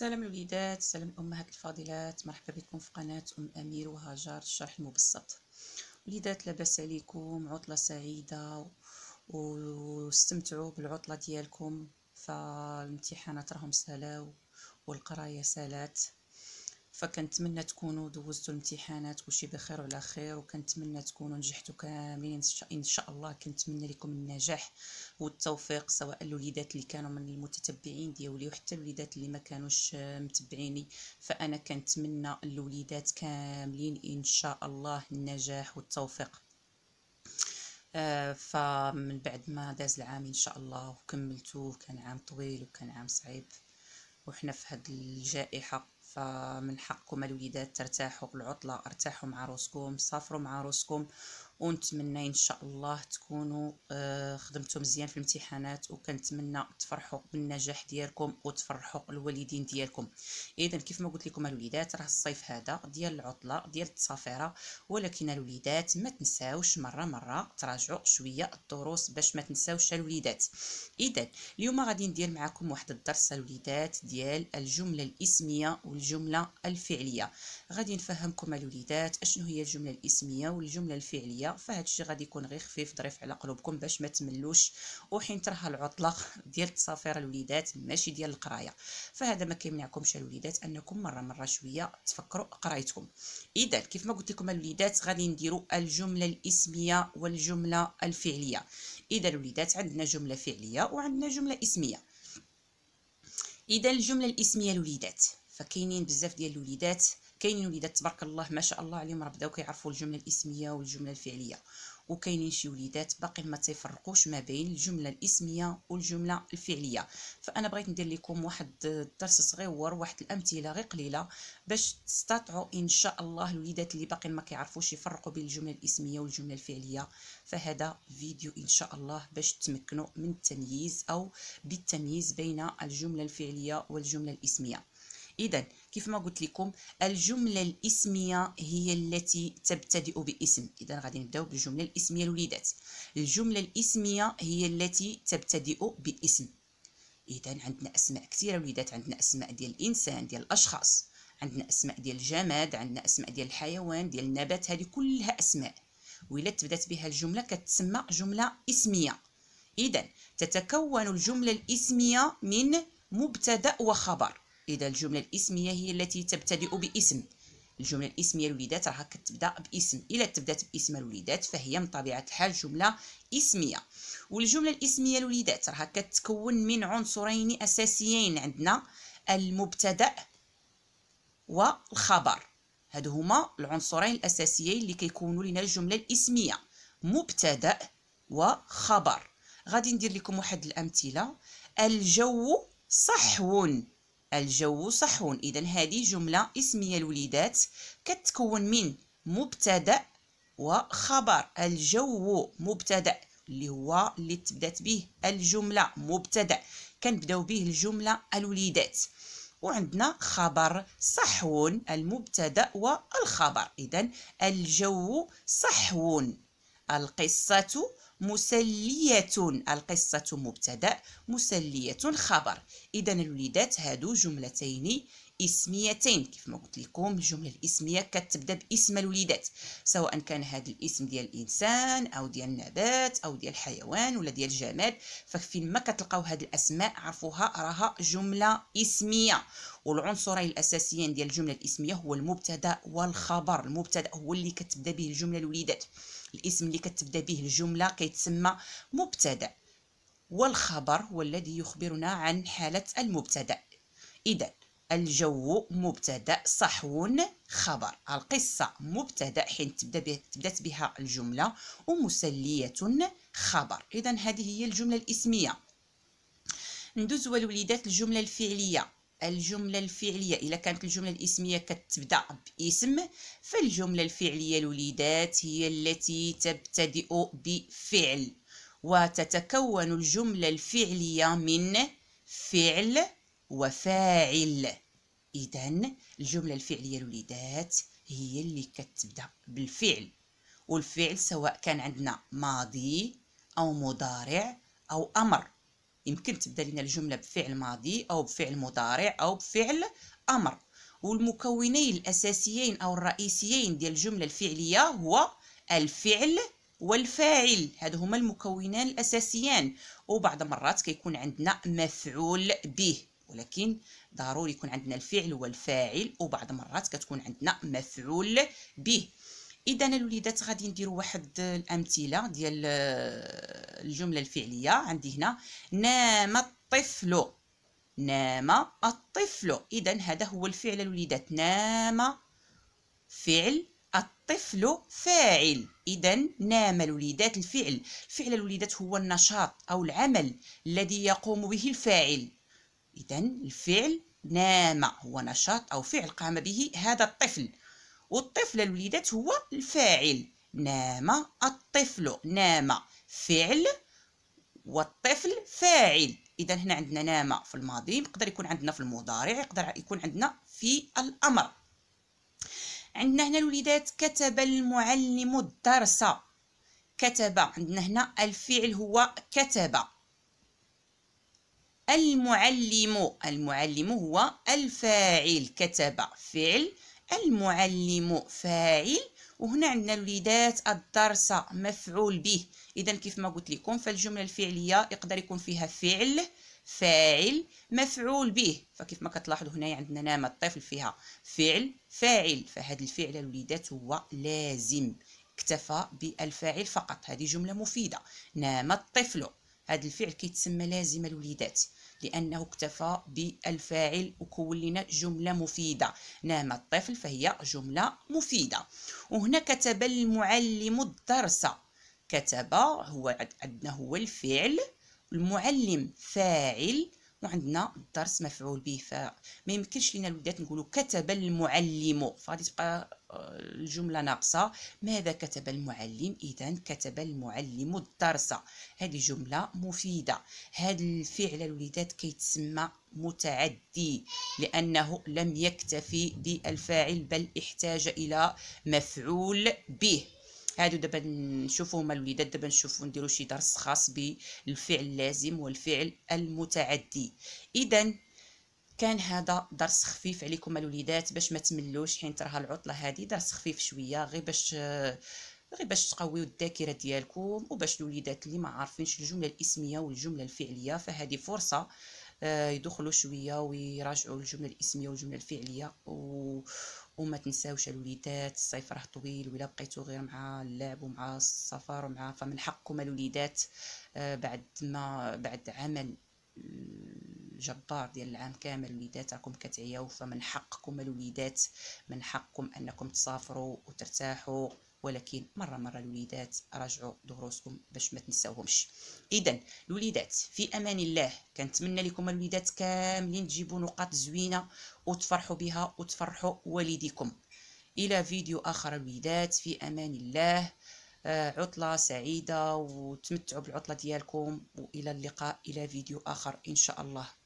سلام الوليدات سلام الامهات الفاضلات مرحبا بكم في قناه ام امير وهاجر الشرح المبسط وليدات لاباس عليكم عطله سعيده واستمتعوا بالعطله ديالكم فالامتحانات راهم سالاو والقرايه سالات فكنتمنى تكونوا دوزتوا الامتحانات كلشي بخير وعلى خير وكنتمنى تكونوا نجحتوا كاملين ان شاء الله كنتمنى لكم النجاح والتوفيق سواء الوليدات اللي كانوا من المتتبعين ديالي وحتى الوليدات اللي ما كانوش متبعيني فانا كنتمنى الوليدات كاملين ان شاء الله النجاح والتوفيق آه فمن بعد ما داز العام ان شاء الله وكملتوه كان عام طويل وكان عام صعيب وحنا في هذه الجائحه فمن حقكم الوليدات ترتاحوا العطله ارتاحوا مع روسكم سافروا مع روسكم ونتمنى ان شاء الله تكونوا آه، خدمتوا مزيان في الامتحانات وكنتمنى تفرحوا بالنجاح ديالكم وتفرحوا الوالدين ديالكم اذا كيف ما قلت لكم الوليدات راه الصيف هذا ديال العطله ديال التصافيره ولكن الوليدات ما تنساوش مره مره تراجعوا شويه الدروس باش ما تنساوش الوليدات اذا اليوم غادي ندير معكم واحد الدرس الوليدات ديال الجمله الاسميه والجمله الفعليه غادي نفهمكم الوليدات اشنو هي الجمله الاسميه والجمله الفعليه فهذا فهادشي غادي يكون غير خفيف ظريف على قلوبكم باش ما تملوش وحين ترها العطله ديال تسافر الوليدات ماشي ديال القرايه فهذا ما كيمنعكمش الوليدات انكم مره مره شويه تفكروا قرايتكم اذا كيف ما قلت لكم الوليدات غادي نديروا الجمله الاسميه والجمله الفعليه اذا الوليدات عندنا جمله فعليه وعندنا جمله اسميه اذا الجمله الاسميه الوليدات فكاينين بزاف ديال الوليدات كاينين وليدات تبارك الله ما شاء الله عليهم راه بداو كيعرفوا الجمله الاسميه والجمله الفعليه وكاينين شي وليدات باقي ما تيفرقوش ما بين الجمله الاسميه والجمله الفعليه فانا بغيت ندير لكم واحد الدرس صغير واحد الامثله غير قليله باش تستطعوا ان شاء الله الوليدات اللي باقي ما كيعرفوش يفرقوا بين الجمله الاسميه والجمله الفعليه فهذا فيديو ان شاء الله باش تمكنوا من التمييز او بالتمييز بين الجمله الفعليه والجمله الاسميه اذا كيف ما قلت لكم الجملة الاسمية هي التي تبتدئ باسم إذا غادي نبداو بالجملة الاسمية الوليدات الجملة الاسمية هي التي تبتدئ باسم إذا عندنا أسماء كثيرة وليدات عندنا أسماء ديال الإنسان ديال الأشخاص عندنا أسماء ديال الجماد عندنا أسماء ديال الحيوان ديال النبات هذه كلها أسماء وإلا تبدات بها الجملة كتسمى جملة اسمية إذا تتكون الجملة الاسمية من مبتدأ وخبر إذا الجملة الاسمية هي التي تبتدئ باسم الجملة الاسمية الوليدات راها كتبدا باسم إلا تبدات باسم الوليدات فهي من طبيعة الحال جملة اسمية والجملة الاسمية الوليدات راها كتكون من عنصرين أساسيين عندنا المبتدأ والخبر هادو هما العنصرين الأساسيين اللي كيكونوا لنا الجملة الاسمية مبتدأ وخبر غادي ندير لكم واحد الأمثلة الجو صحو الجو صحون إذا هذه جملة اسمية الوليدات كتكون من مبتدأ وخبر الجو مبتدأ اللي هو اللي تبدات به الجملة مبتدأ كنبداو به الجملة الوليدات وعندنا خبر صحون المبتدأ والخبر إذا الجو صحون القصة مسلية القصة مبتدأ مسلية خبر إذا الوليدات هادو جملتين اسميتين كيف ما قلت لكم الجمله الاسميه كتبدا باسم الوليدات سواء كان هذا الاسم ديال الانسان او ديال النبات او ديال الحيوان ولا ديال الجماد ففين ما كتلقاو هاد الاسماء عرفوها راها جمله اسميه والعنصرين الاساسيين ديال الجمله الاسميه هو المبتدا والخبر المبتدا هو اللي كتبدا به الجمله الوليدات الاسم اللي كتبدا به الجمله كيتسمى مبتدا والخبر هو الذي يخبرنا عن حاله المبتدا اذا الجو مبتدا صحو خبر القصه مبتدا حين تبدا بها تبدات بها الجمله ومسليه خبر اذا هذه هي الجمله الاسميه ندوز الوليدات الجمله الفعليه الجملة الفعلية إذا كانت الجملة الاسمية كتبدأ باسم فالجملة الفعلية الوليدات هي التي تبتدئ بفعل وتتكون الجملة الفعلية من فعل وفاعل إذا الجملة الفعلية الوليدات هي اللي كتبدا بالفعل والفعل سواء كان عندنا ماضي أو مضارع أو أمر يمكن تبدا لنا الجملة بفعل ماضي أو بفعل مضارع أو بفعل أمر والمكونين الأساسيين أو الرئيسيين ديال الجملة الفعلية هو الفعل والفاعل هادو هما المكونان الأساسيان وبعض المرات كيكون عندنا مفعول به ولكن ضروري يكون عندنا الفعل والفاعل وبعض المرات كتكون عندنا مفعول به اذا الوليدات غادي نديروا واحد الامثله ديال آه، الجمله الفعليه عندي هنا نام الطفل نام الطفل اذا هذا هو الفعل الوليدات نام فعل الطفل فاعل اذا نام الوليدات الفعل فعل الوليدات هو النشاط او العمل الذي يقوم به الفاعل إذا الفعل نام هو نشاط أو فعل قام به هذا الطفل والطفل الوليدات هو الفاعل نام الطفل نام فعل والطفل فاعل اذا هنا عندنا نام في الماضي يقدر يكون عندنا في المضارع يقدر يكون عندنا في الامر عندنا هنا الوليدات كتب المعلم الدرس كتب عندنا هنا الفعل هو كتب المعلم المعلم هو الفاعل كتب فعل المعلم فاعل وهنا عندنا الوليدات الدرس مفعول به اذا كيف ما قلت لكم فالجمله الفعليه يقدر يكون فيها فعل فاعل مفعول به فكيف ما كتلاحظوا هنا عندنا نام الطفل فيها فعل فاعل فهذا الفعل الوليدات هو لازم اكتفى بالفاعل فقط هذه جمله مفيده نام الطفل هذا الفعل كيتسمى لازم الوليدات لانه اكتفى بالفاعل وكون لنا جمله مفيده نام الطفل فهي جمله مفيده وهنا كتب المعلم الدرس كتب هو عندنا هو الفعل المعلم فاعل وعندنا الدرس مفعول به فما يمكنش لينا الوليدات نقولوا كتب المعلم فغادي تبقى الجملة ناقصة ماذا كتب المعلم إذا كتب المعلم الدرس هذه جملة مفيدة هذا الفعل الوليدات كيتسمى متعدي لأنه لم يكتفي بالفاعل بل احتاج إلى مفعول به هادو دابا نشوفو هما الوليدات دابا نشوفو نديرو شي درس خاص بالفعل اللازم والفعل المتعدي اذا كان هذا درس خفيف عليكم الوليدات باش ما تملوش حين ترها العطله هذه درس خفيف شويه غير باش غير باش تقويو الذاكره ديالكم وباش الوليدات اللي ما عارفينش الجمله الاسميه والجمله الفعليه فهذه فرصه آه، يدخلوا شويه ويراجعوا الجمله الاسميه والجمله الفعليه و... وما تنساوش الوليدات الصيف راه طويل ولا بقيتو غير مع اللعب ومع السفر ومع فمن حقكم الوليدات آه، بعد ما بعد عمل الجبار ديال العام كامل الوليدات راكم كتعياو فمن حقكم الوليدات من حقكم انكم تسافروا وترتاحوا ولكن مره مره الوليدات راجعوا دروسكم باش ما تنساوهمش اذا الوليدات في امان الله كنتمنى لكم الوليدات كاملين تجيبوا نقاط زوينه وتفرحوا بها وتفرحوا والديكم الى فيديو اخر الوليدات في امان الله آه، عطله سعيده وتمتعوا بالعطله ديالكم والى اللقاء الى فيديو اخر ان شاء الله